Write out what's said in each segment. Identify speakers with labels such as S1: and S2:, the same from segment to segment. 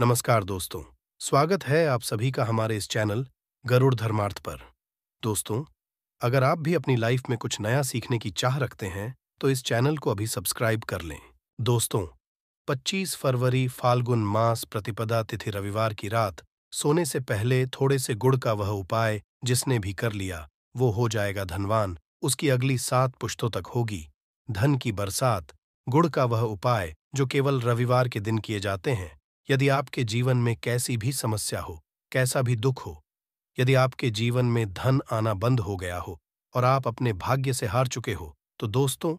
S1: नमस्कार दोस्तों स्वागत है आप सभी का हमारे इस चैनल गरुड़ धर्मार्थ पर दोस्तों अगर आप भी अपनी लाइफ में कुछ नया सीखने की चाह रखते हैं तो इस चैनल को अभी सब्सक्राइब कर लें दोस्तों 25 फरवरी फाल्गुन मास प्रतिपदा तिथि रविवार की रात सोने से पहले थोड़े से गुड़ का वह उपाय जिसने भी कर लिया वो हो जाएगा धनवान उसकी अगली सात पुश्तों तक होगी धन की बरसात गुड़ का वह उपाय जो केवल रविवार के दिन किए जाते हैं यदि आपके जीवन में कैसी भी समस्या हो कैसा भी दुख हो यदि आपके जीवन में धन आना बंद हो गया हो और आप अपने भाग्य से हार चुके हो तो दोस्तों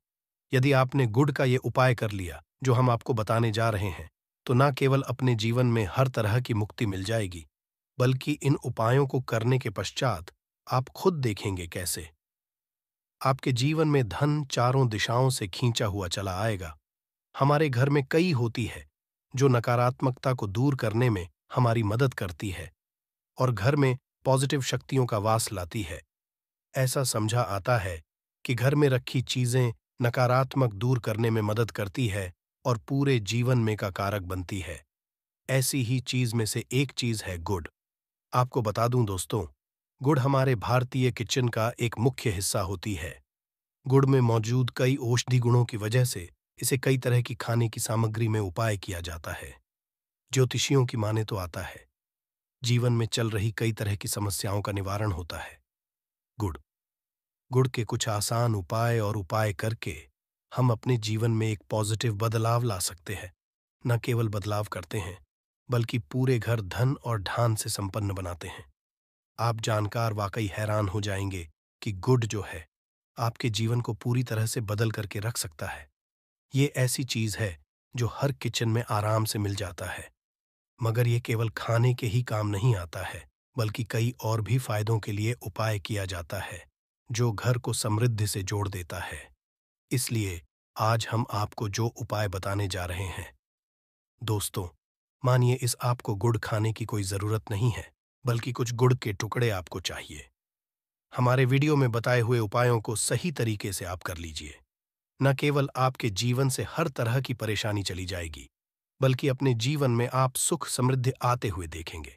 S1: यदि आपने गुड़ का ये उपाय कर लिया जो हम आपको बताने जा रहे हैं तो न केवल अपने जीवन में हर तरह की मुक्ति मिल जाएगी बल्कि इन उपायों को करने के पश्चात आप खुद देखेंगे कैसे आपके जीवन में धन चारों दिशाओं से खींचा हुआ चला आएगा हमारे घर में कई होती है जो नकारात्मकता को दूर करने में हमारी मदद करती है और घर में पॉजिटिव शक्तियों का वास लाती है ऐसा समझा आता है कि घर में रखी चीजें नकारात्मक दूर करने में मदद करती है और पूरे जीवन में का कारक बनती है ऐसी ही चीज में से एक चीज है गुड़ आपको बता दूं दोस्तों गुड़ हमारे भारतीय किचन का एक मुख्य हिस्सा होती है गुड़ में मौजूद कई औषधि गुणों की वजह से इसे कई तरह की खाने की सामग्री में उपाय किया जाता है ज्योतिषियों की माने तो आता है जीवन में चल रही कई तरह की समस्याओं का निवारण होता है गुड़ गुड़ के कुछ आसान उपाय और उपाय करके हम अपने जीवन में एक पॉजिटिव बदलाव ला सकते हैं न केवल बदलाव करते हैं बल्कि पूरे घर धन और ढान से संपन्न बनाते हैं आप जानकार वाकई हैरान हो जाएंगे कि गुड़ जो है आपके जीवन को पूरी तरह से बदल करके रख सकता है ये ऐसी चीज है जो हर किचन में आराम से मिल जाता है मगर ये केवल खाने के ही काम नहीं आता है बल्कि कई और भी फायदों के लिए उपाय किया जाता है जो घर को समृद्धि से जोड़ देता है इसलिए आज हम आपको जो उपाय बताने जा रहे हैं दोस्तों मानिए इस आपको गुड़ खाने की कोई जरूरत नहीं है बल्कि कुछ गुड़ के टुकड़े आपको चाहिए हमारे वीडियो में बताए हुए उपायों को सही तरीके से आप कर लीजिए न केवल आपके जीवन से हर तरह की परेशानी चली जाएगी बल्कि अपने जीवन में आप सुख समृद्धि आते हुए देखेंगे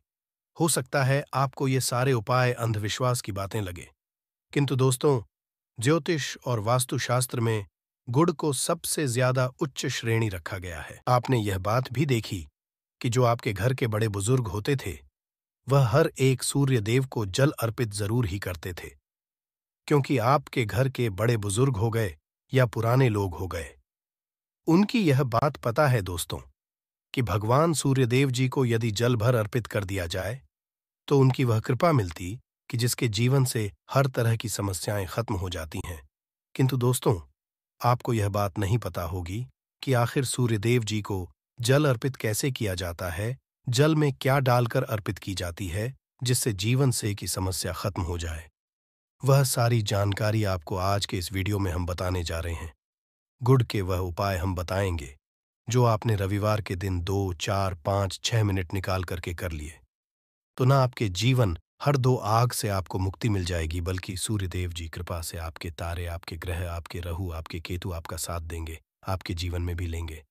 S1: हो सकता है आपको ये सारे उपाय अंधविश्वास की बातें लगे किंतु दोस्तों ज्योतिष और वास्तुशास्त्र में गुड़ को सबसे ज्यादा उच्च श्रेणी रखा गया है आपने यह बात भी देखी कि जो आपके घर के बड़े बुजुर्ग होते थे वह हर एक सूर्य देव को जल अर्पित जरूर ही करते थे क्योंकि आपके घर के बड़े बुजुर्ग हो गए या पुराने लोग हो गए उनकी यह बात पता है दोस्तों कि भगवान सूर्यदेव जी को यदि जल भर अर्पित कर दिया जाए तो उनकी वह कृपा मिलती कि जिसके जीवन से हर तरह की समस्याएं खत्म हो जाती हैं किंतु दोस्तों आपको यह बात नहीं पता होगी कि आखिर सूर्यदेव जी को जल अर्पित कैसे किया जाता है जल में क्या डालकर अर्पित की जाती है जिससे जीवन से की समस्या खत्म हो जाए वह सारी जानकारी आपको आज के इस वीडियो में हम बताने जा रहे हैं गुड़ के वह उपाय हम बताएंगे जो आपने रविवार के दिन दो चार पाँच छह मिनट निकाल करके कर लिए तो ना आपके जीवन हर दो आग से आपको मुक्ति मिल जाएगी बल्कि सूर्यदेव जी कृपा से आपके तारे आपके ग्रह आपके रहु आपके केतु आपका साथ देंगे आपके जीवन में भी लेंगे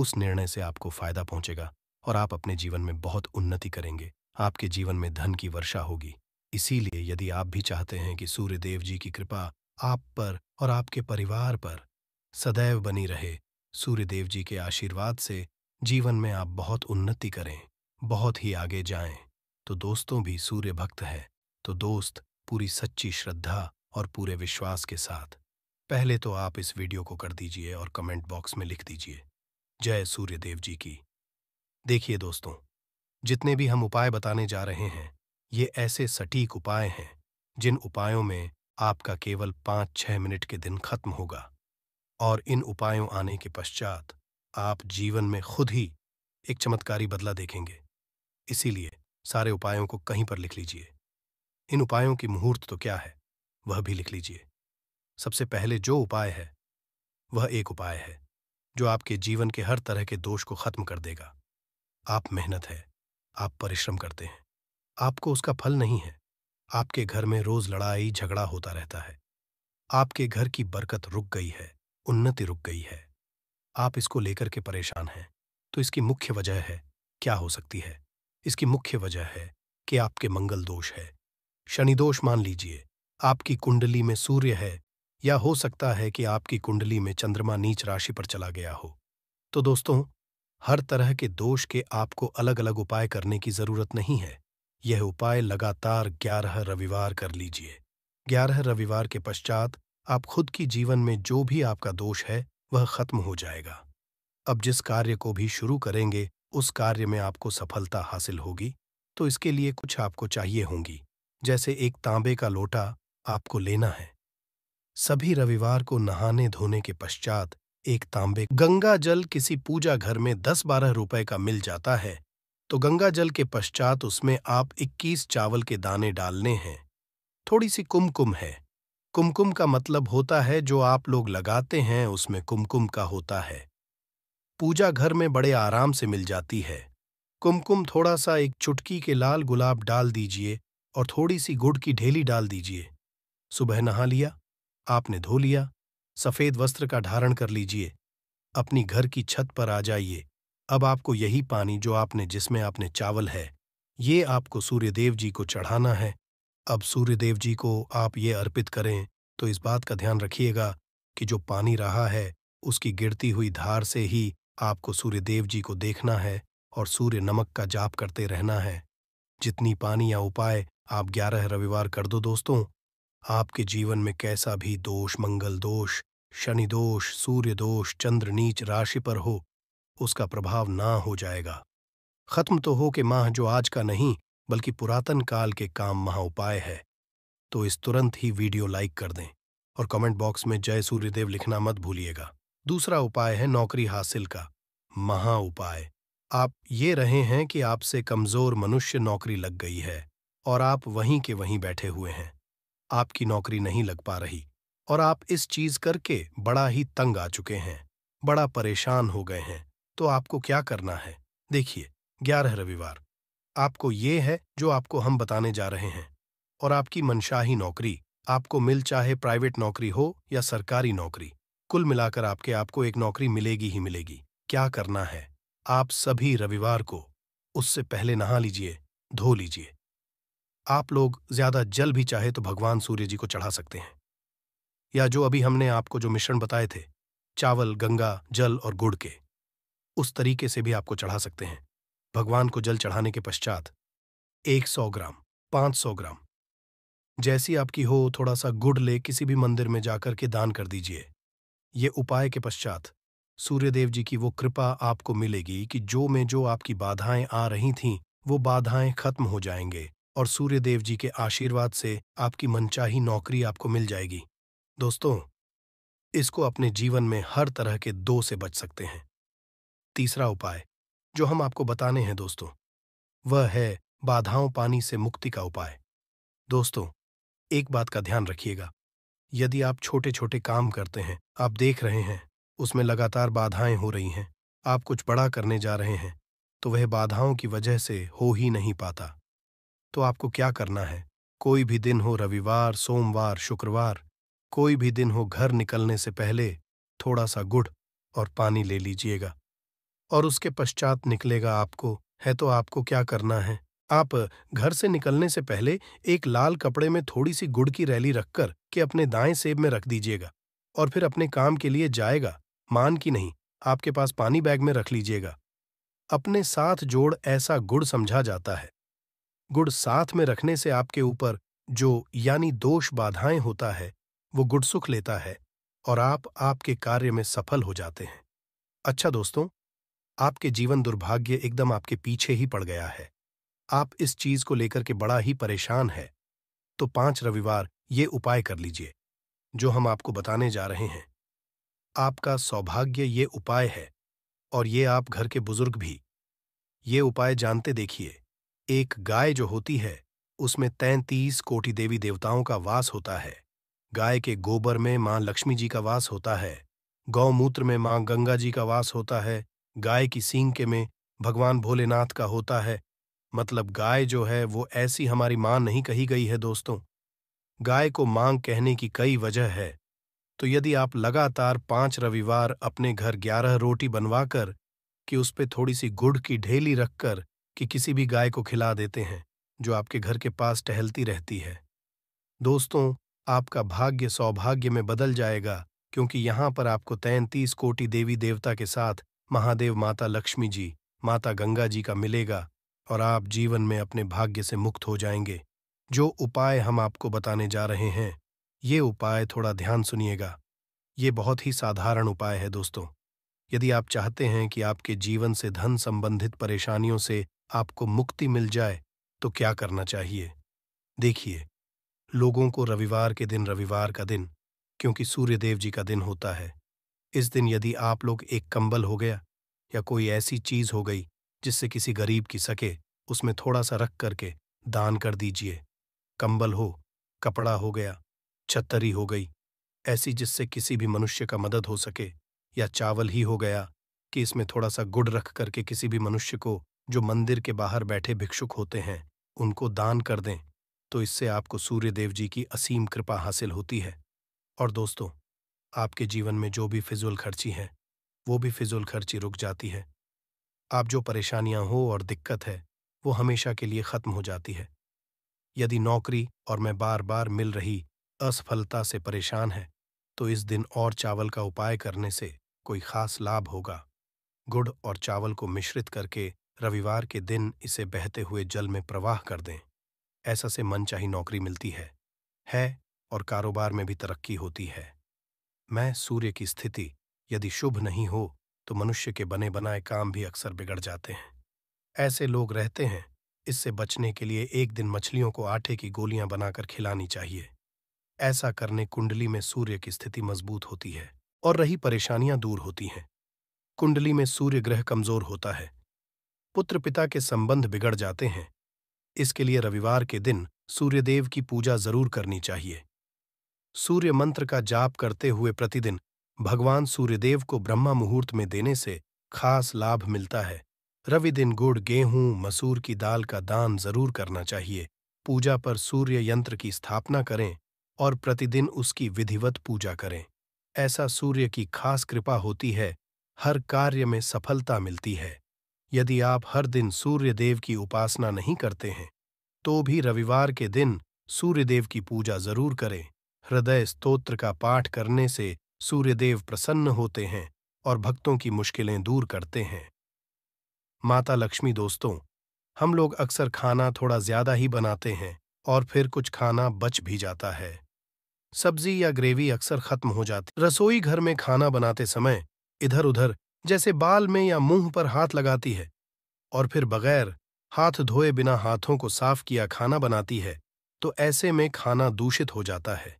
S1: उस निर्णय से आपको फायदा पहुंचेगा और आप अपने जीवन में बहुत उन्नति करेंगे आपके जीवन में धन की वर्षा होगी इसीलिए यदि आप भी चाहते हैं कि सूर्य देव जी की कृपा आप पर और आपके परिवार पर सदैव बनी रहे सूर्य देव जी के आशीर्वाद से जीवन में आप बहुत उन्नति करें बहुत ही आगे जाएं तो दोस्तों भी सूर्य भक्त है तो दोस्त पूरी सच्ची श्रद्धा और पूरे विश्वास के साथ पहले तो आप इस वीडियो को कर दीजिए और कमेंट बॉक्स में लिख दीजिए जय सूर्य देव जी की देखिए दोस्तों जितने भी हम उपाय बताने जा रहे हैं ये ऐसे सटीक उपाय हैं जिन उपायों में आपका केवल पांच छह मिनट के दिन खत्म होगा और इन उपायों आने के पश्चात आप जीवन में खुद ही एक चमत्कारी बदला देखेंगे इसीलिए सारे उपायों को कहीं पर लिख लीजिए इन उपायों की मुहूर्त तो क्या है वह भी लिख लीजिए सबसे पहले जो उपाय है वह एक उपाय है जो आपके जीवन के हर तरह के दोष को खत्म कर देगा आप मेहनत है आप परिश्रम करते हैं आपको उसका फल नहीं है आपके घर में रोज लड़ाई झगड़ा होता रहता है आपके घर की बरकत रुक गई है उन्नति रुक गई है आप इसको लेकर के परेशान हैं तो इसकी मुख्य वजह है क्या हो सकती है इसकी मुख्य वजह है कि आपके मंगल दोष है शनि दोष मान लीजिए आपकी कुंडली में सूर्य है या हो सकता है कि आपकी कुंडली में चंद्रमा नीच राशि पर चला गया हो तो दोस्तों हर तरह के दोष के आपको अलग अलग उपाय करने की जरूरत नहीं है यह उपाय लगातार ग्यारह रविवार कर लीजिए ग्यारह रविवार के पश्चात आप खुद की जीवन में जो भी आपका दोष है वह खत्म हो जाएगा अब जिस कार्य को भी शुरू करेंगे उस कार्य में आपको सफलता हासिल होगी तो इसके लिए कुछ आपको चाहिए होंगी जैसे एक तांबे का लोटा आपको लेना है सभी रविवार को नहाने धोने के पश्चात एक तांबे गंगा जल किसी पूजा घर में दस बारह रुपए का मिल जाता है तो गंगा जल के पश्चात उसमें आप 21 चावल के दाने डालने हैं थोड़ी सी कुमकुम है कुमकुम का मतलब होता है जो आप लोग लगाते हैं उसमें कुमकुम का होता है पूजा घर में बड़े आराम से मिल जाती है कुमकुम थोड़ा सा एक चुटकी के लाल गुलाब डाल दीजिए और थोड़ी सी गुड़ की ढेली डाल दीजिए सुबह नहा लिया आपने धो लिया सफ़ेद वस्त्र का धारण कर लीजिए अपनी घर की छत पर आ जाइए अब आपको यही पानी जो आपने जिसमें आपने चावल है ये आपको सूर्यदेव जी को चढ़ाना है अब सूर्यदेव जी को आप ये अर्पित करें तो इस बात का ध्यान रखिएगा कि जो पानी रहा है उसकी गिरती हुई धार से ही आपको सूर्यदेव जी को देखना है और सूर्य नमक का जाप करते रहना है जितनी पानी या उपाय आप ग्यारह रविवार कर दो दोस्तों आपके जीवन में कैसा भी दोष मंगल दोष शनि दोष सूर्य दोष चंद्र नीच राशि पर हो उसका प्रभाव ना हो जाएगा खत्म तो हो कि माह जो आज का नहीं बल्कि पुरातन काल के काम महा उपाय है तो इस तुरंत ही वीडियो लाइक कर दें और कमेंट बॉक्स में जय सूर्यदेव लिखना मत भूलिएगा दूसरा उपाय है नौकरी हासिल का महा उपाय आप ये रहे हैं कि आपसे कमजोर मनुष्य नौकरी लग गई है और आप वहीं के वहीं बैठे हुए हैं आपकी नौकरी नहीं लग पा रही और आप इस चीज करके बड़ा ही तंग आ चुके हैं बड़ा परेशान हो गए हैं तो आपको क्या करना है देखिए ग्यारह रविवार आपको ये है जो आपको हम बताने जा रहे हैं और आपकी मनशाही नौकरी आपको मिल चाहे प्राइवेट नौकरी हो या सरकारी नौकरी कुल मिलाकर आपके आपको एक नौकरी मिलेगी ही मिलेगी क्या करना है आप सभी रविवार को उससे पहले नहा लीजिए धो लीजिए आप लोग ज्यादा जल भी चाहे तो भगवान सूर्य जी को चढ़ा सकते हैं या जो अभी हमने आपको जो मिश्रण बताए थे चावल गंगा जल और गुड़ के उस तरीके से भी आपको चढ़ा सकते हैं भगवान को जल चढ़ाने के पश्चात 100 ग्राम 500 ग्राम जैसी आपकी हो थोड़ा सा गुड़ ले किसी भी मंदिर में जाकर के दान कर दीजिए ये उपाय के पश्चात सूर्यदेव जी की वो कृपा आपको मिलेगी कि जो में जो आपकी बाधाएं आ रही थीं वो बाधाएं खत्म हो जाएंगे और सूर्यदेव जी के आशीर्वाद से आपकी मनचाही नौकरी आपको मिल जाएगी दोस्तों इसको अपने जीवन में हर तरह के दो से बच सकते हैं तीसरा उपाय जो हम आपको बताने हैं दोस्तों वह है बाधाओं पानी से मुक्ति का उपाय दोस्तों एक बात का ध्यान रखिएगा यदि आप छोटे छोटे काम करते हैं आप देख रहे हैं उसमें लगातार बाधाएं हो रही हैं आप कुछ बड़ा करने जा रहे हैं तो वह बाधाओं की वजह से हो ही नहीं पाता तो आपको क्या करना है कोई भी दिन हो रविवार सोमवार शुक्रवार कोई भी दिन हो घर निकलने से पहले थोड़ा सा गुड़ और पानी ले लीजिएगा और उसके पश्चात निकलेगा आपको है तो आपको क्या करना है आप घर से निकलने से पहले एक लाल कपड़े में थोड़ी सी गुड़ की रैली रखकर के अपने दाएं सेब में रख दीजिएगा और फिर अपने काम के लिए जाएगा मान की नहीं आपके पास पानी बैग में रख लीजिएगा अपने साथ जोड़ ऐसा गुड़ समझा जाता है गुड़ साथ में रखने से आपके ऊपर जो यानी दोष बाधाएं होता है वो गुड़सुख लेता है और आप आपके कार्य में सफल हो जाते हैं अच्छा दोस्तों आपके जीवन दुर्भाग्य एकदम आपके पीछे ही पड़ गया है आप इस चीज को लेकर के बड़ा ही परेशान है तो पांच रविवार ये उपाय कर लीजिए जो हम आपको बताने जा रहे हैं आपका सौभाग्य ये उपाय है और ये आप घर के बुजुर्ग भी ये उपाय जानते देखिए एक गाय जो होती है उसमें तैंतीस कोटि देवी देवताओं का वास होता है गाय के गोबर में मां लक्ष्मी जी का वास होता है गौमूत्र में मां गंगा जी का वास होता है गाय की सींग के में भगवान भोलेनाथ का होता है मतलब गाय जो है वो ऐसी हमारी मां नहीं कही गई है दोस्तों गाय को मांग कहने की कई वजह है तो यदि आप लगातार पांच रविवार अपने घर ग्यारह रोटी बनवाकर कि उस पर थोड़ी सी गुड़ की ढेली रखकर कि किसी भी गाय को खिला देते हैं जो आपके घर के पास टहलती रहती है दोस्तों आपका भाग्य सौभाग्य में बदल जाएगा क्योंकि यहाँ पर आपको तैंतीस कोटि देवी देवता के साथ महादेव माता लक्ष्मी जी माता गंगा जी का मिलेगा और आप जीवन में अपने भाग्य से मुक्त हो जाएंगे जो उपाय हम आपको बताने जा रहे हैं ये उपाय थोड़ा ध्यान सुनिएगा ये बहुत ही साधारण उपाय है दोस्तों यदि आप चाहते हैं कि आपके जीवन से धन संबंधित परेशानियों से आपको मुक्ति मिल जाए तो क्या करना चाहिए देखिए लोगों को रविवार के दिन रविवार का दिन क्योंकि सूर्यदेव जी का दिन होता है इस दिन यदि आप लोग एक कंबल हो गया या कोई ऐसी चीज हो गई जिससे किसी गरीब की सके उसमें थोड़ा सा रख करके दान कर दीजिए कंबल हो कपड़ा हो गया छत्तरी हो गई ऐसी जिससे किसी भी मनुष्य का मदद हो सके या चावल ही हो गया कि इसमें थोड़ा सा गुड़ रख करके किसी भी मनुष्य को जो मंदिर के बाहर बैठे भिक्षुक होते हैं उनको दान कर दें तो इससे आपको सूर्य देव जी की असीम कृपा हासिल होती है और दोस्तों आपके जीवन में जो भी फिजूल खर्ची हैं वो भी फिजूल खर्ची रुक जाती है आप जो परेशानियां हो और दिक्कत है वो हमेशा के लिए खत्म हो जाती है यदि नौकरी और मैं बार बार मिल रही असफलता से परेशान है तो इस दिन और चावल का उपाय करने से कोई खास लाभ होगा गुड़ और चावल को मिश्रित करके रविवार के दिन इसे बहते हुए जल में प्रवाह कर दें ऐसा से मनचाही नौकरी मिलती है है और कारोबार में भी तरक्की होती है मैं सूर्य की स्थिति यदि शुभ नहीं हो तो मनुष्य के बने बनाए काम भी अक्सर बिगड़ जाते हैं ऐसे लोग रहते हैं इससे बचने के लिए एक दिन मछलियों को आटे की गोलियां बनाकर खिलानी चाहिए ऐसा करने कुंडली में सूर्य की स्थिति मजबूत होती है और रही परेशानियां दूर होती हैं कुंडली में सूर्य ग्रह कमजोर होता है पुत्र पिता के संबंध बिगड़ जाते हैं इसके लिए रविवार के दिन सूर्यदेव की पूजा जरूर करनी चाहिए सूर्य मंत्र का जाप करते हुए प्रतिदिन भगवान सूर्यदेव को ब्रह्मा मुहूर्त में देने से खास लाभ मिलता है रवि दिन गुड़ गेहूं मसूर की दाल का दान जरूर करना चाहिए पूजा पर सूर्य यंत्र की स्थापना करें और प्रतिदिन उसकी विधिवत पूजा करें ऐसा सूर्य की खास कृपा होती है हर कार्य में सफलता मिलती है यदि आप हर दिन सूर्यदेव की उपासना नहीं करते हैं तो भी रविवार के दिन सूर्यदेव की पूजा जरूर करें हृदय स्तोत्र का पाठ करने से सूर्यदेव प्रसन्न होते हैं और भक्तों की मुश्किलें दूर करते हैं माता लक्ष्मी दोस्तों हम लोग अक्सर खाना थोड़ा ज्यादा ही बनाते हैं और फिर कुछ खाना बच भी जाता है सब्जी या ग्रेवी अक्सर खत्म हो जाती रसोई घर में खाना बनाते समय इधर उधर जैसे बाल में या मुंह पर हाथ लगाती है और फिर बगैर हाथ धोए बिना हाथों को साफ किया खाना बनाती है तो ऐसे में खाना दूषित हो जाता है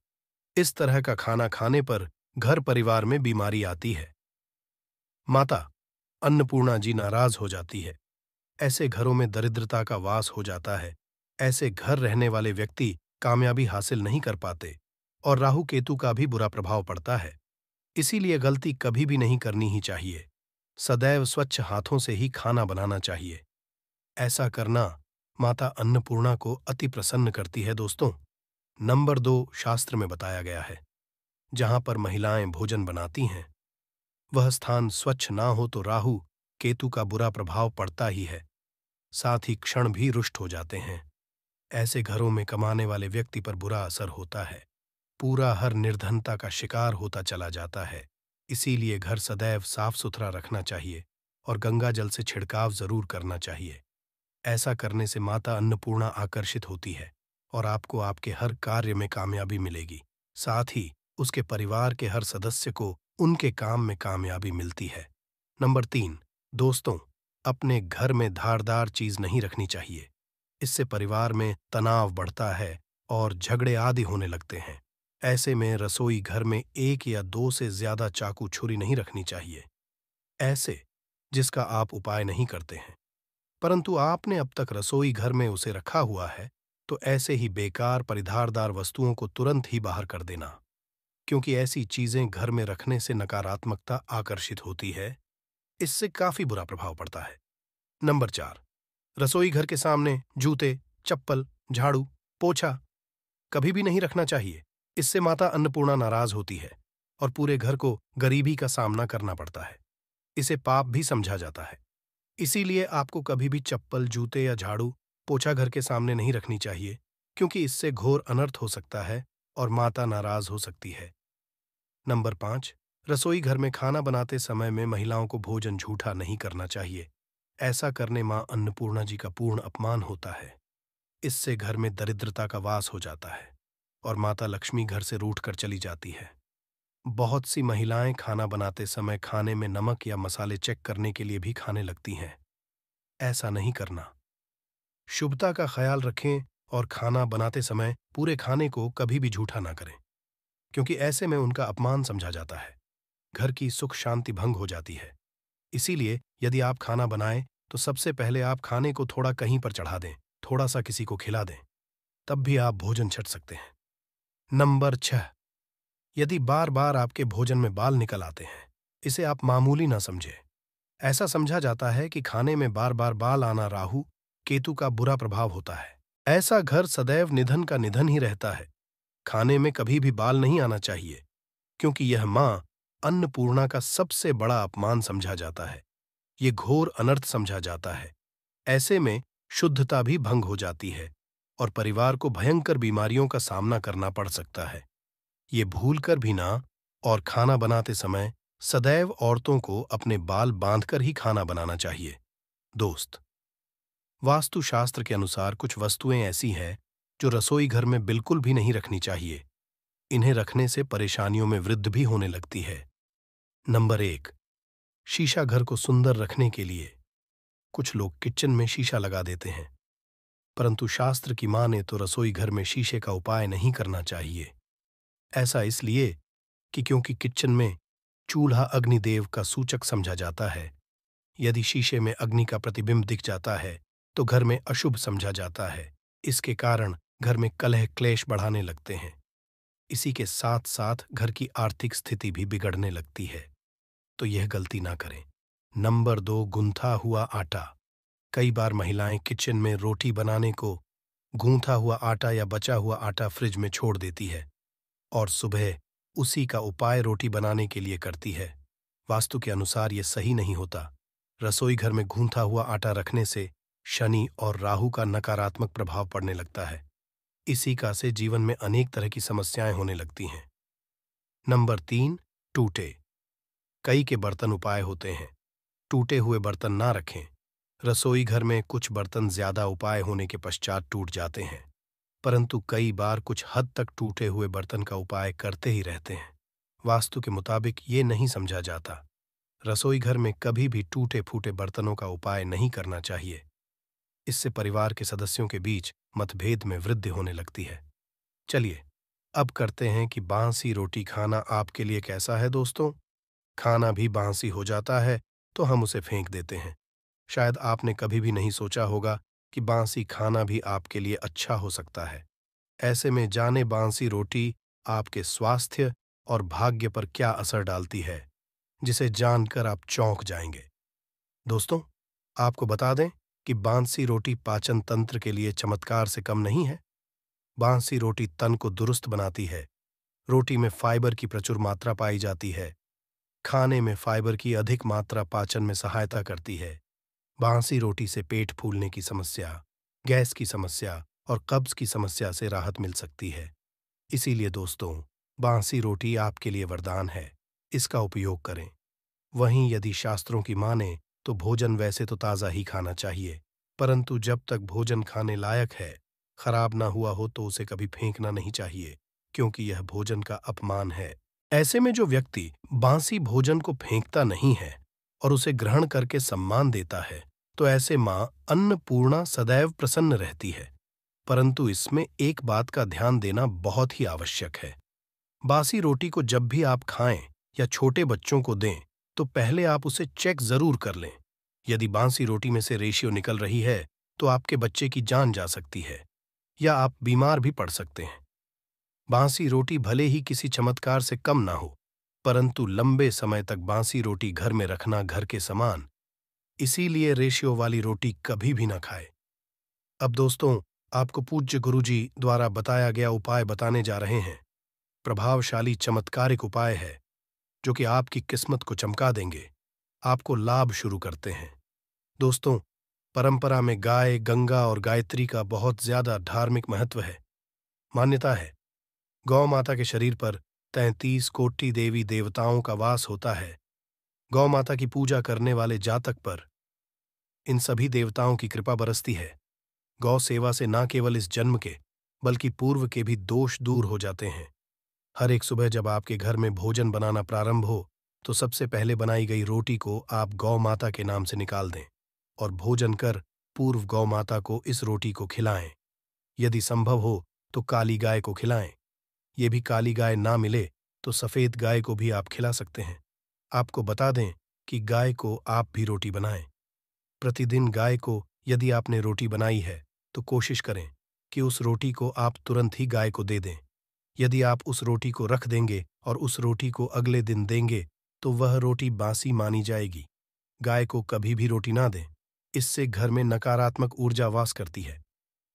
S1: इस तरह का खाना खाने पर घर परिवार में बीमारी आती है माता अन्नपूर्णा जी नाराज हो जाती है ऐसे घरों में दरिद्रता का वास हो जाता है ऐसे घर रहने वाले व्यक्ति कामयाबी हासिल नहीं कर पाते और राहु केतु का भी बुरा प्रभाव पड़ता है इसीलिए गलती कभी भी नहीं करनी ही चाहिए सदैव स्वच्छ हाथों से ही खाना बनाना चाहिए ऐसा करना माता अन्नपूर्णा को अति प्रसन्न करती है दोस्तों नंबर दो शास्त्र में बताया गया है जहां पर महिलाएं भोजन बनाती हैं वह स्थान स्वच्छ ना हो तो राहु केतु का बुरा प्रभाव पड़ता ही है साथ ही क्षण भी रुष्ट हो जाते हैं ऐसे घरों में कमाने वाले व्यक्ति पर बुरा असर होता है पूरा हर निर्धनता का शिकार होता चला जाता है इसीलिए घर सदैव साफ सुथरा रखना चाहिए और गंगा जल से छिड़काव जरूर करना चाहिए ऐसा करने से माता अन्नपूर्णा आकर्षित होती है और आपको आपके हर कार्य में कामयाबी मिलेगी साथ ही उसके परिवार के हर सदस्य को उनके काम में कामयाबी मिलती है नंबर तीन दोस्तों अपने घर में धारदार चीज नहीं रखनी चाहिए इससे परिवार में तनाव बढ़ता है और झगड़े आदि होने लगते हैं ऐसे में रसोई घर में एक या दो से ज्यादा चाकू छुरी नहीं रखनी चाहिए ऐसे जिसका आप उपाय नहीं करते हैं परंतु आपने अब तक रसोई घर में उसे रखा हुआ है तो ऐसे ही बेकार परिधारदार वस्तुओं को तुरंत ही बाहर कर देना क्योंकि ऐसी चीजें घर में रखने से नकारात्मकता आकर्षित होती है इससे काफी बुरा प्रभाव पड़ता है नंबर चार रसोई घर के सामने जूते चप्पल झाड़ू पोछा कभी भी नहीं रखना चाहिए इससे माता अन्नपूर्णा नाराज होती है और पूरे घर को गरीबी का सामना करना पड़ता है इसे पाप भी समझा जाता है इसीलिए आपको कभी भी चप्पल जूते या झाड़ू पोछा घर के सामने नहीं रखनी चाहिए क्योंकि इससे घोर अनर्थ हो सकता है और माता नाराज हो सकती है नंबर पांच रसोई घर में खाना बनाते समय में महिलाओं को भोजन झूठा नहीं करना चाहिए ऐसा करने मां अन्नपूर्णा जी का पूर्ण अपमान होता है इससे घर में दरिद्रता का वास हो जाता है और माता लक्ष्मी घर से रूठ कर चली जाती है बहुत सी महिलाएं खाना बनाते समय खाने में नमक या मसाले चेक करने के लिए भी खाने लगती हैं ऐसा नहीं करना शुभता का ख्याल रखें और खाना बनाते समय पूरे खाने को कभी भी झूठा ना करें क्योंकि ऐसे में उनका अपमान समझा जाता है घर की सुख शांति भंग हो जाती है इसीलिए यदि आप खाना बनाएं तो सबसे पहले आप खाने को थोड़ा कहीं पर चढ़ा दें थोड़ा सा किसी को खिला दें तब भी आप भोजन छट सकते हैं नंबर छह यदि बार बार आपके भोजन में बाल निकल आते हैं इसे आप मामूली ना समझें ऐसा समझा जाता है कि खाने में बार बार बाल आना राहू केतु का बुरा प्रभाव होता है ऐसा घर सदैव निधन का निधन ही रहता है खाने में कभी भी बाल नहीं आना चाहिए क्योंकि यह मां अन्नपूर्णा का सबसे बड़ा अपमान समझा जाता है ये घोर अनर्थ समझा जाता है ऐसे में शुद्धता भी भंग हो जाती है और परिवार को भयंकर बीमारियों का सामना करना पड़ सकता है ये भूल कर भी ना और खाना बनाते समय सदैव औरतों को अपने बाल बांधकर ही खाना बनाना चाहिए दोस्त वास्तुशास्त्र के अनुसार कुछ वस्तुएं ऐसी हैं जो रसोई घर में बिल्कुल भी नहीं रखनी चाहिए इन्हें रखने से परेशानियों में वृद्धि होने लगती है नंबर एक शीशा घर को सुंदर रखने के लिए कुछ लोग किचन में शीशा लगा देते हैं परंतु शास्त्र की माने तो रसोई घर में शीशे का उपाय नहीं करना चाहिए ऐसा इसलिए कि क्योंकि किचन में चूल्हा अग्निदेव का सूचक समझा जाता है यदि शीशे में अग्नि का प्रतिबिंब दिख जाता है तो घर में अशुभ समझा जाता है इसके कारण घर में कलह क्लेश बढ़ाने लगते हैं इसी के साथ साथ घर की आर्थिक स्थिति भी बिगड़ने लगती है तो यह गलती ना करें नंबर दो गुंथा हुआ आटा कई बार महिलाएं किचन में रोटी बनाने को गूंथा हुआ आटा या बचा हुआ आटा फ्रिज में छोड़ देती है और सुबह उसी का उपाय रोटी बनाने के लिए करती है वास्तु के अनुसार यह सही नहीं होता रसोई घर में गूंथा हुआ आटा रखने से शनि और राहु का नकारात्मक प्रभाव पड़ने लगता है इसी का से जीवन में अनेक तरह की समस्याएं होने लगती हैं नंबर तीन टूटे कई के बर्तन उपाय होते हैं टूटे हुए बर्तन ना रखें रसोई घर में कुछ बर्तन ज्यादा उपाय होने के पश्चात टूट जाते हैं परंतु कई बार कुछ हद तक टूटे हुए बर्तन का उपाय करते ही रहते हैं वास्तु के मुताबिक ये नहीं समझा जाता रसोई घर में कभी भी टूटे फूटे बर्तनों का उपाय नहीं करना चाहिए इससे परिवार के सदस्यों के बीच मतभेद में वृद्धि होने लगती है चलिए अब करते हैं कि बांसी रोटी खाना आपके लिए कैसा है दोस्तों खाना भी बांसी हो जाता है तो हम उसे फेंक देते हैं शायद आपने कभी भी नहीं सोचा होगा कि बांसी खाना भी आपके लिए अच्छा हो सकता है ऐसे में जाने बांसी रोटी आपके स्वास्थ्य और भाग्य पर क्या असर डालती है जिसे जानकर आप चौंक जाएंगे दोस्तों आपको बता दें कि बांसी रोटी पाचन तंत्र के लिए चमत्कार से कम नहीं है बांसी रोटी तन को दुरुस्त बनाती है रोटी में फाइबर की प्रचुर मात्रा पाई जाती है खाने में फाइबर की अधिक मात्रा पाचन में सहायता करती है बांसी रोटी से पेट फूलने की समस्या गैस की समस्या और कब्ज की समस्या से राहत मिल सकती है इसीलिए दोस्तों बांसी रोटी आपके लिए वरदान है इसका उपयोग करें वहीं यदि शास्त्रों की माने तो भोजन वैसे तो ताज़ा ही खाना चाहिए परंतु जब तक भोजन खाने लायक है खराब ना हुआ हो तो उसे कभी फेंकना नहीं चाहिए क्योंकि यह भोजन का अपमान है ऐसे में जो व्यक्ति बांसी भोजन को फेंकता नहीं है और उसे ग्रहण करके सम्मान देता है तो ऐसे माँ अन्नपूर्णा सदैव प्रसन्न रहती है परंतु इसमें एक बात का ध्यान देना बहुत ही आवश्यक है बासी रोटी को जब भी आप खाएं या छोटे बच्चों को दें तो पहले आप उसे चेक जरूर कर लें यदि बांसी रोटी में से रेशियो निकल रही है तो आपके बच्चे की जान जा सकती है या आप बीमार भी पड़ सकते हैं बांसी रोटी भले ही किसी चमत्कार से कम ना हो परंतु लंबे समय तक बांसी रोटी घर में रखना घर के समान इसीलिए रेशियो वाली रोटी कभी भी ना खाए अब दोस्तों आपको पूज्य गुरुजी द्वारा बताया गया उपाय बताने जा रहे हैं प्रभावशाली चमत्कारिक उपाय है जो कि आपकी किस्मत को चमका देंगे आपको लाभ शुरू करते हैं दोस्तों परंपरा में गाय गंगा और गायत्री का बहुत ज्यादा धार्मिक महत्व है मान्यता है गौ माता के शरीर पर तैंतीस कोटि देवी देवताओं का वास होता है गौ माता की पूजा करने वाले जातक पर इन सभी देवताओं की कृपा बरसती है गौ सेवा से न केवल इस जन्म के बल्कि पूर्व के भी दोष दूर हो जाते हैं हर एक सुबह जब आपके घर में भोजन बनाना प्रारंभ हो तो सबसे पहले बनाई गई रोटी को आप गौ माता के नाम से निकाल दें और भोजन कर पूर्व गौ माता को इस रोटी को खिलाएं यदि संभव हो तो काली गाय को खिलाएं ये भी काली गाय ना मिले तो सफ़ेद गाय को भी आप खिला सकते हैं आपको बता दें कि गाय को आप भी रोटी बनाएं प्रतिदिन गाय को यदि आपने रोटी बनाई है तो कोशिश करें कि उस रोटी को आप तुरंत ही गाय को दे दें यदि आप उस रोटी को रख देंगे और उस रोटी को अगले दिन देंगे तो वह रोटी बासी मानी जाएगी गाय को कभी भी रोटी ना दें इससे घर में नकारात्मक ऊर्जा वास करती है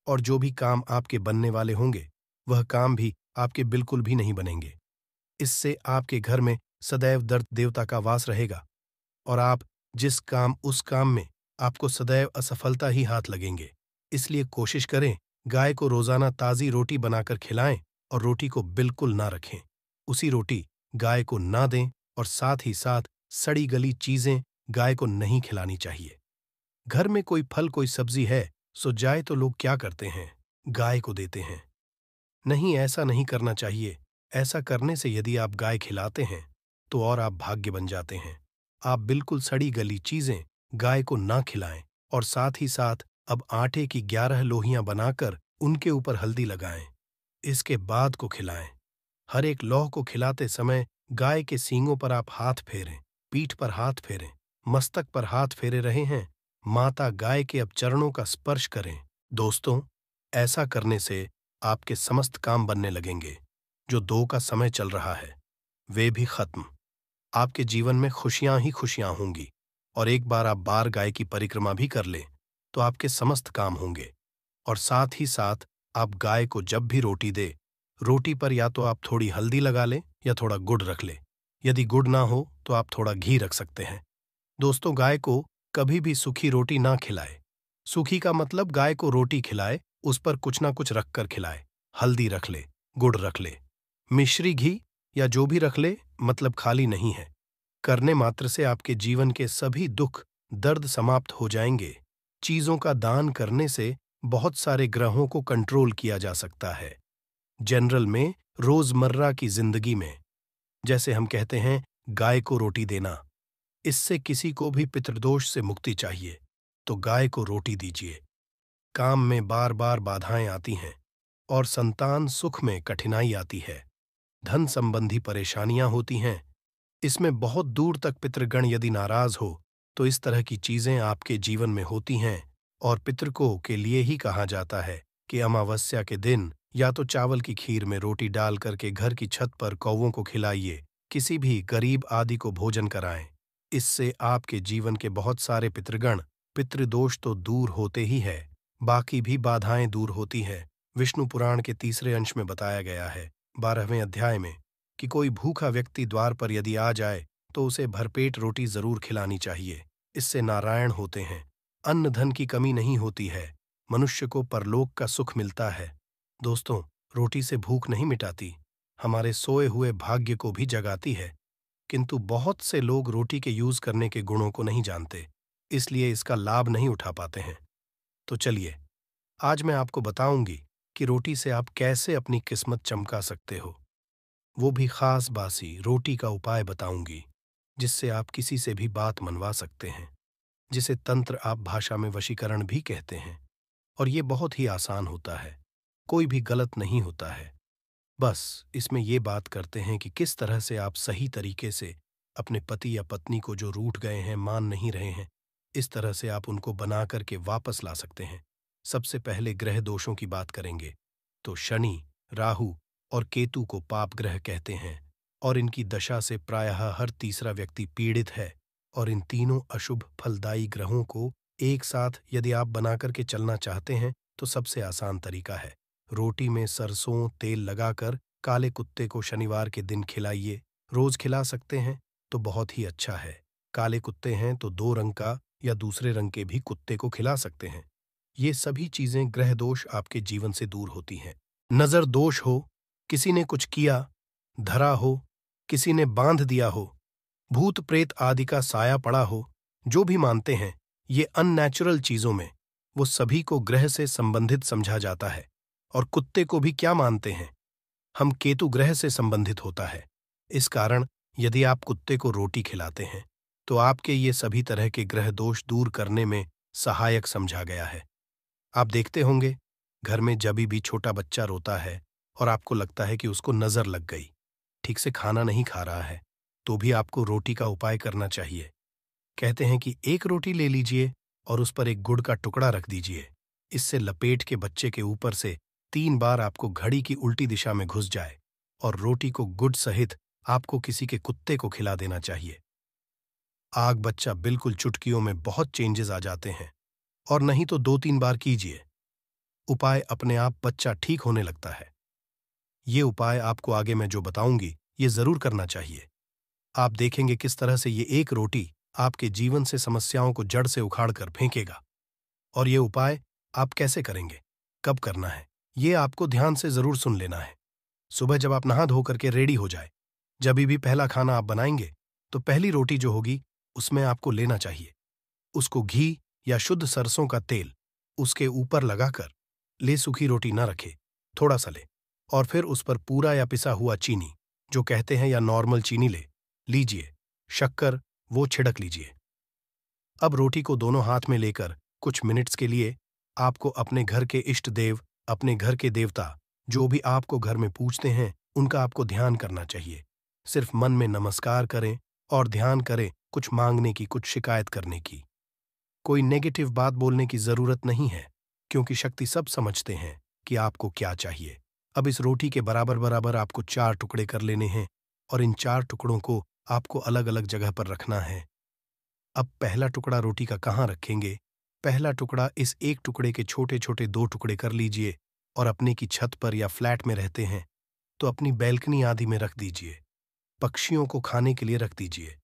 S1: और जो भी काम आपके बनने वाले होंगे वह काम भी आपके बिल्कुल भी नहीं बनेंगे इससे आपके घर में सदैव दर्द देवता का वास रहेगा और आप जिस काम उस काम में आपको सदैव असफलता ही हाथ लगेंगे इसलिए कोशिश करें गाय को रोजाना ताज़ी रोटी बनाकर खिलाएं और रोटी को बिल्कुल ना रखें उसी रोटी गाय को ना दें और साथ ही साथ सड़ी गली चीजें गाय को नहीं खिलानी चाहिए घर में कोई फल कोई सब्जी है सो जाए तो लोग क्या करते हैं गाय को देते हैं नहीं ऐसा नहीं करना चाहिए ऐसा करने से यदि आप गाय खिलाते हैं तो और आप भाग्य बन जाते हैं आप बिल्कुल सड़ी गली चीजें गाय को ना खिलाएं और साथ ही साथ अब आटे की ग्यारह लोहियां बनाकर उनके ऊपर हल्दी लगाएं इसके बाद को खिलाएं हर एक लौह को खिलाते समय गाय के सींगों पर आप हाथ फेरें पीठ पर हाथ फेरें मस्तक पर हाथ फेरे रहे हैं माता गाय के अब चरणों का स्पर्श करें दोस्तों ऐसा करने से आपके समस्त काम बनने लगेंगे जो दो का समय चल रहा है वे भी खत्म आपके जीवन में खुशियां ही खुशियां होंगी और एक बार आप बार गाय की परिक्रमा भी कर लें तो आपके समस्त काम होंगे और साथ ही साथ आप गाय को जब भी रोटी दे रोटी पर या तो आप थोड़ी हल्दी लगा लें या थोड़ा गुड़ रख लें यदि गुड़ ना हो तो आप थोड़ा घी रख सकते हैं दोस्तों गाय को कभी भी सूखी रोटी ना खिलाए सूखी का मतलब गाय को रोटी खिलाए उस पर कुछ ना कुछ रख कर खिलाए हल्दी रख ले गुड़ रख ले मिश्री घी या जो भी रख ले मतलब खाली नहीं है करने मात्र से आपके जीवन के सभी दुख दर्द समाप्त हो जाएंगे चीजों का दान करने से बहुत सारे ग्रहों को कंट्रोल किया जा सकता है जनरल में रोजमर्रा की जिंदगी में जैसे हम कहते हैं गाय को रोटी देना इससे किसी को भी पितृदोष से मुक्ति चाहिए तो गाय को रोटी दीजिए काम में बार बार बाधाएं आती हैं और संतान सुख में कठिनाई आती है धन संबंधी परेशानियां होती हैं इसमें बहुत दूर तक पितृगण यदि नाराज हो तो इस तरह की चीजें आपके जीवन में होती हैं और पितृको के लिए ही कहा जाता है कि अमावस्या के दिन या तो चावल की खीर में रोटी डाल करके घर की छत पर कौवों को खिलाइए किसी भी गरीब आदि को भोजन कराएं इससे आपके जीवन के बहुत सारे पितृगण पितृदोष तो दूर होते ही है बाकी भी बाधाएं दूर होती हैं विष्णु पुराण के तीसरे अंश में बताया गया है बारहवें अध्याय में कि कोई भूखा व्यक्ति द्वार पर यदि आ जाए तो उसे भरपेट रोटी जरूर खिलानी चाहिए इससे नारायण होते हैं अन्न धन की कमी नहीं होती है मनुष्य को परलोक का सुख मिलता है दोस्तों रोटी से भूख नहीं मिटाती हमारे सोए हुए भाग्य को भी जगाती है किंतु बहुत से लोग रोटी के यूज करने के गुणों को नहीं जानते इसलिए इसका लाभ नहीं उठा पाते हैं तो चलिए आज मैं आपको बताऊंगी कि रोटी से आप कैसे अपनी किस्मत चमका सकते हो वो भी खास बासी रोटी का उपाय बताऊंगी जिससे आप किसी से भी बात मनवा सकते हैं जिसे तंत्र आप भाषा में वशीकरण भी कहते हैं और ये बहुत ही आसान होता है कोई भी गलत नहीं होता है बस इसमें ये बात करते हैं कि किस तरह से आप सही तरीके से अपने पति या पत्नी को जो रूठ गए हैं मान नहीं रहे हैं इस तरह से आप उनको बना करके वापस ला सकते हैं सबसे पहले ग्रह दोषों की बात करेंगे तो शनि राहु और केतु को पाप ग्रह कहते हैं और इनकी दशा से प्रायः हर तीसरा व्यक्ति पीड़ित है और इन तीनों अशुभ फलदायी ग्रहों को एक साथ यदि आप बना करके चलना चाहते हैं तो सबसे आसान तरीका है रोटी में सरसों तेल लगाकर काले कुत्ते को शनिवार के दिन खिलाइए रोज खिला सकते हैं तो बहुत ही अच्छा है काले कुत्ते हैं तो दो रंग का या दूसरे रंग के भी कुत्ते को खिला सकते हैं ये सभी चीजें ग्रह दोष आपके जीवन से दूर होती हैं नजर दोष हो किसी ने कुछ किया धरा हो किसी ने बांध दिया हो भूत प्रेत आदि का साया पड़ा हो जो भी मानते हैं ये अननेचुरल चीजों में वो सभी को ग्रह से संबंधित समझा जाता है और कुत्ते को भी क्या मानते हैं हम केतु ग्रह से संबंधित होता है इस कारण यदि आप कुत्ते को रोटी खिलाते हैं तो आपके ये सभी तरह के ग्रह दोष दूर करने में सहायक समझा गया है आप देखते होंगे घर में जब भी छोटा बच्चा रोता है और आपको लगता है कि उसको नजर लग गई ठीक से खाना नहीं खा रहा है तो भी आपको रोटी का उपाय करना चाहिए कहते हैं कि एक रोटी ले लीजिए और उस पर एक गुड़ का टुकड़ा रख दीजिए इससे लपेट के बच्चे के ऊपर से तीन बार आपको घड़ी की उल्टी दिशा में घुस जाए और रोटी को गुड़ सहित आपको किसी के कुत्ते को खिला देना चाहिए आग बच्चा बिल्कुल चुटकियों में बहुत चेंजेस आ जाते हैं और नहीं तो दो तीन बार कीजिए उपाय अपने आप बच्चा ठीक होने लगता है ये उपाय आपको आगे मैं जो बताऊंगी ये जरूर करना चाहिए आप देखेंगे किस तरह से ये एक रोटी आपके जीवन से समस्याओं को जड़ से उखाड़ कर फेंकेगा और ये उपाय आप कैसे करेंगे कब करना है ये आपको ध्यान से जरूर सुन लेना है सुबह जब आप नहा धोकर के रेडी हो जाए जब भी पहला खाना आप बनाएंगे तो पहली रोटी जो होगी उसमें आपको लेना चाहिए उसको घी या शुद्ध सरसों का तेल उसके ऊपर लगाकर ले सूखी रोटी न रखे थोड़ा सा ले और फिर उस पर पूरा या पिसा हुआ चीनी जो कहते हैं या नॉर्मल चीनी ले लीजिए शक्कर वो छिड़क लीजिए अब रोटी को दोनों हाथ में लेकर कुछ मिनट्स के लिए आपको अपने घर के इष्ट देव अपने घर के देवता जो भी आपको घर में पूछते हैं उनका आपको ध्यान करना चाहिए सिर्फ मन में नमस्कार करें और ध्यान करें कुछ मांगने की कुछ शिकायत करने की कोई नेगेटिव बात बोलने की जरूरत नहीं है क्योंकि शक्ति सब समझते हैं कि आपको क्या चाहिए अब इस रोटी के बराबर बराबर आपको चार टुकड़े कर लेने हैं और इन चार टुकड़ों को आपको अलग अलग जगह पर रखना है अब पहला टुकड़ा रोटी का कहाँ रखेंगे पहला टुकड़ा इस एक टुकड़े के छोटे छोटे दो टुकड़े कर लीजिए और अपने की छत पर या फ्लैट में रहते हैं तो अपनी बैल्कनी आदि में रख दीजिए पक्षियों को खाने के लिए रख दीजिए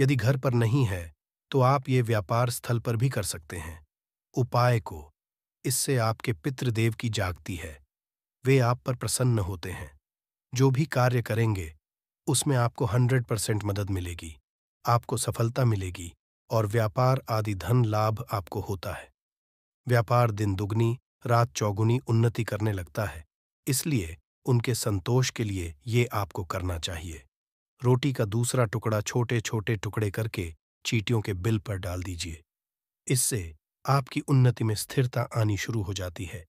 S1: यदि घर पर नहीं है तो आप ये व्यापार स्थल पर भी कर सकते हैं उपाय को इससे आपके पितृदेव की जागती है वे आप पर प्रसन्न होते हैं जो भी कार्य करेंगे उसमें आपको हंड्रेड परसेंट मदद मिलेगी आपको सफलता मिलेगी और व्यापार आदि धन लाभ आपको होता है व्यापार दिन दुगनी रात चौगुनी उन्नति करने लगता है इसलिए उनके संतोष के लिए ये आपको करना चाहिए रोटी का दूसरा टुकड़ा छोटे छोटे टुकड़े करके चीटियों के बिल पर डाल दीजिए इससे आपकी उन्नति में स्थिरता आनी शुरू हो जाती है